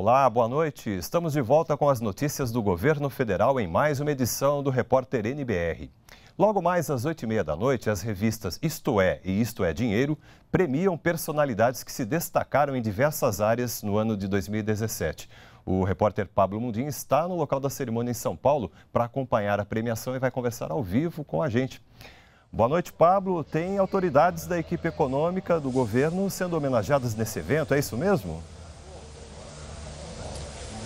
Olá, boa noite. Estamos de volta com as notícias do governo federal em mais uma edição do Repórter NBR. Logo mais às oito e meia da noite, as revistas Isto É e Isto É Dinheiro premiam personalidades que se destacaram em diversas áreas no ano de 2017. O repórter Pablo Mundim está no local da cerimônia em São Paulo para acompanhar a premiação e vai conversar ao vivo com a gente. Boa noite, Pablo. Tem autoridades da equipe econômica do governo sendo homenageadas nesse evento, é isso mesmo?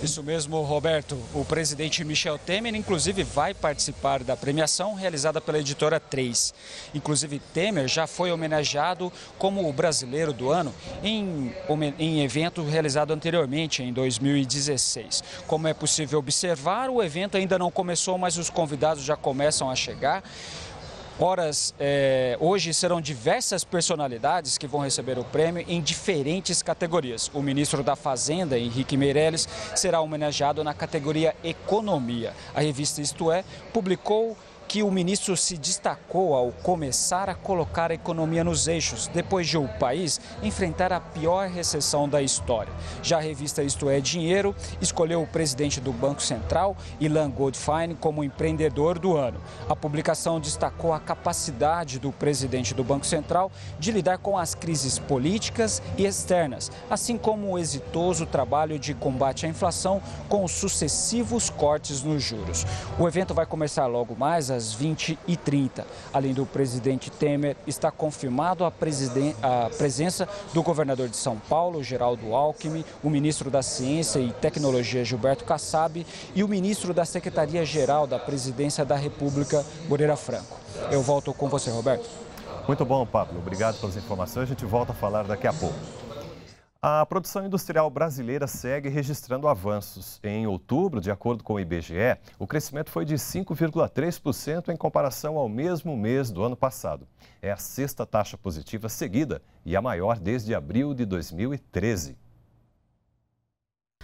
Isso mesmo, Roberto. O presidente Michel Temer, inclusive, vai participar da premiação realizada pela editora 3. Inclusive, Temer já foi homenageado como o brasileiro do ano em, em evento realizado anteriormente, em 2016. Como é possível observar, o evento ainda não começou, mas os convidados já começam a chegar. Horas, é, hoje serão diversas personalidades que vão receber o prêmio em diferentes categorias. O ministro da Fazenda, Henrique Meirelles, será homenageado na categoria Economia. A revista Isto É publicou que o ministro se destacou ao começar a colocar a economia nos eixos, depois de o país enfrentar a pior recessão da história. Já a revista Isto é Dinheiro escolheu o presidente do Banco Central, Ilan Goldfein, como empreendedor do ano. A publicação destacou a capacidade do presidente do Banco Central de lidar com as crises políticas e externas, assim como o exitoso trabalho de combate à inflação com os sucessivos cortes nos juros. O evento vai começar logo mais às às 20h30. Além do presidente Temer, está confirmado a, presiden... a presença do governador de São Paulo, Geraldo Alckmin, o ministro da Ciência e Tecnologia, Gilberto Kassab, e o ministro da Secretaria-Geral da Presidência da República, Moreira Franco. Eu volto com você, Roberto. Muito bom, Pablo. Obrigado pelas informações. A gente volta a falar daqui a pouco. A produção industrial brasileira segue registrando avanços. Em outubro, de acordo com o IBGE, o crescimento foi de 5,3% em comparação ao mesmo mês do ano passado. É a sexta taxa positiva seguida e a maior desde abril de 2013.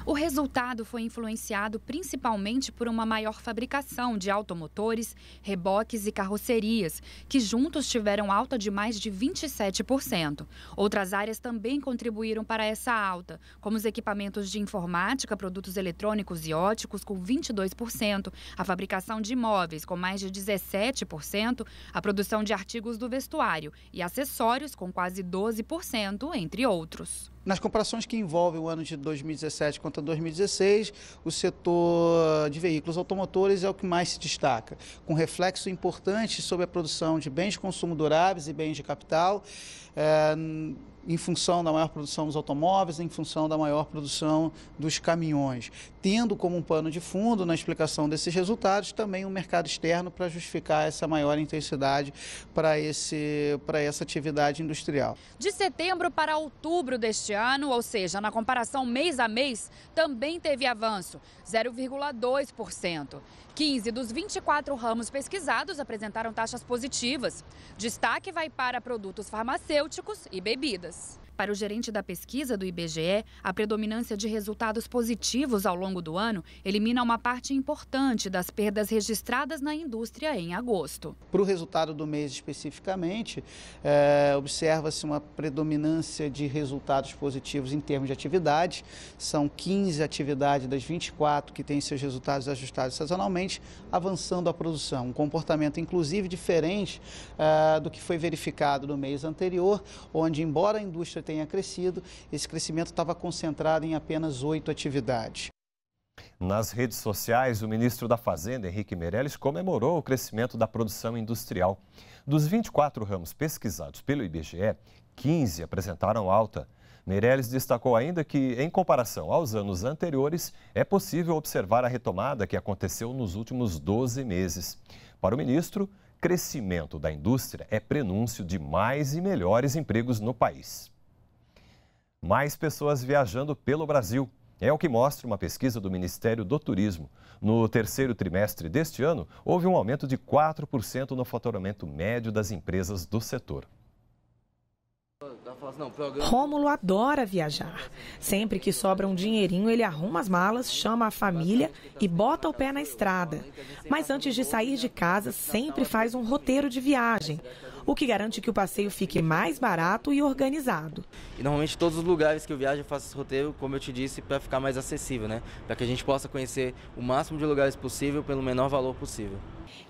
O resultado foi influenciado principalmente por uma maior fabricação de automotores, reboques e carrocerias, que juntos tiveram alta de mais de 27%. Outras áreas também contribuíram para essa alta, como os equipamentos de informática, produtos eletrônicos e óticos, com 22%, a fabricação de imóveis, com mais de 17%, a produção de artigos do vestuário e acessórios, com quase 12%, entre outros. Nas comparações que envolvem o ano de 2017 contra a 2016, o setor de veículos automotores é o que mais se destaca, com reflexo importante sobre a produção de bens de consumo duráveis e bens de capital. É, em função da maior produção dos automóveis, em função da maior produção dos caminhões, tendo como um pano de fundo na explicação desses resultados também o um mercado externo para justificar essa maior intensidade para esse para essa atividade industrial. De setembro para outubro deste ano, ou seja, na comparação mês a mês, também teve avanço, 0,2%. 15 dos 24 ramos pesquisados apresentaram taxas positivas. Destaque vai para produtos farmacêuticos e bebidas. Yes. Para o gerente da pesquisa do IBGE, a predominância de resultados positivos ao longo do ano elimina uma parte importante das perdas registradas na indústria em agosto. Para o resultado do mês especificamente, é, observa-se uma predominância de resultados positivos em termos de atividade. São 15 atividades das 24 que têm seus resultados ajustados sazonalmente, avançando a produção. Um comportamento, inclusive, diferente é, do que foi verificado no mês anterior, onde, embora a indústria tenha crescido, esse crescimento estava concentrado em apenas oito atividades. Nas redes sociais, o ministro da Fazenda, Henrique Meirelles, comemorou o crescimento da produção industrial. Dos 24 ramos pesquisados pelo IBGE, 15 apresentaram alta. Meirelles destacou ainda que, em comparação aos anos anteriores, é possível observar a retomada que aconteceu nos últimos 12 meses. Para o ministro, crescimento da indústria é prenúncio de mais e melhores empregos no país mais pessoas viajando pelo Brasil. É o que mostra uma pesquisa do Ministério do Turismo. No terceiro trimestre deste ano, houve um aumento de 4% no faturamento médio das empresas do setor. Rômulo adora viajar. Sempre que sobra um dinheirinho, ele arruma as malas, chama a família e bota o pé na estrada. Mas antes de sair de casa, sempre faz um roteiro de viagem, o que garante que o passeio fique mais barato e organizado. E normalmente todos os lugares que eu viajo eu faço esse roteiro, como eu te disse, para ficar mais acessível, né? Para que a gente possa conhecer o máximo de lugares possível pelo menor valor possível.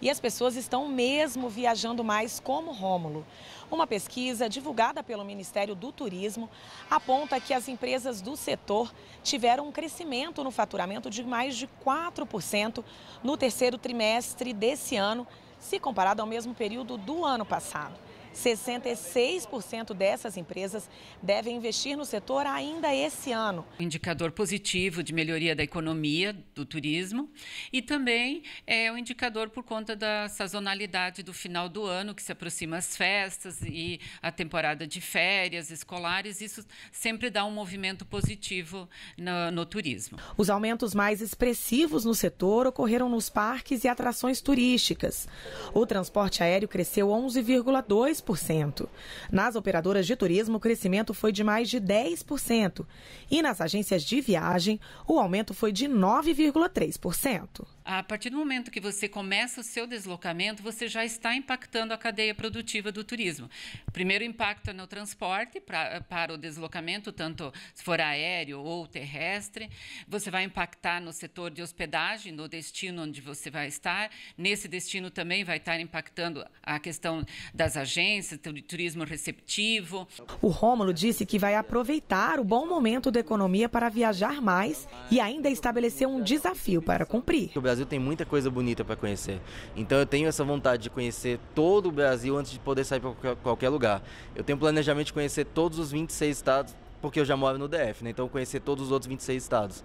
E as pessoas estão mesmo viajando mais como Rômulo. Uma pesquisa divulgada pelo Ministério do Turismo aponta que as empresas do setor tiveram um crescimento no faturamento de mais de 4% no terceiro trimestre desse ano se comparado ao mesmo período do ano passado. 66% dessas empresas devem investir no setor ainda esse ano. Indicador positivo de melhoria da economia, do turismo, e também é um indicador por conta da sazonalidade do final do ano, que se aproxima as festas e a temporada de férias escolares. Isso sempre dá um movimento positivo no, no turismo. Os aumentos mais expressivos no setor ocorreram nos parques e atrações turísticas. O transporte aéreo cresceu 11,2%. 2%. Nas operadoras de turismo, o crescimento foi de mais de 10%. E nas agências de viagem, o aumento foi de 9,3% a partir do momento que você começa o seu deslocamento, você já está impactando a cadeia produtiva do turismo. Primeiro impacta é no transporte pra, para o deslocamento, tanto se for aéreo ou terrestre. Você vai impactar no setor de hospedagem, no destino onde você vai estar. Nesse destino também vai estar impactando a questão das agências, do turismo receptivo. O Rômulo disse que vai aproveitar o bom momento da economia para viajar mais e ainda estabeleceu um desafio para cumprir. O Brasil Brasil tem muita coisa bonita para conhecer. Então eu tenho essa vontade de conhecer todo o Brasil antes de poder sair para qualquer lugar. Eu tenho planejamento de conhecer todos os 26 estados, porque eu já moro no DF, né? Então conhecer todos os outros 26 estados.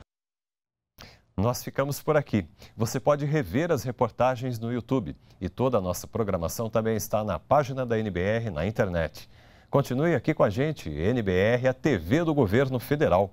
Nós ficamos por aqui. Você pode rever as reportagens no YouTube e toda a nossa programação também está na página da NBR na internet. Continue aqui com a gente, NBR, a TV do Governo Federal.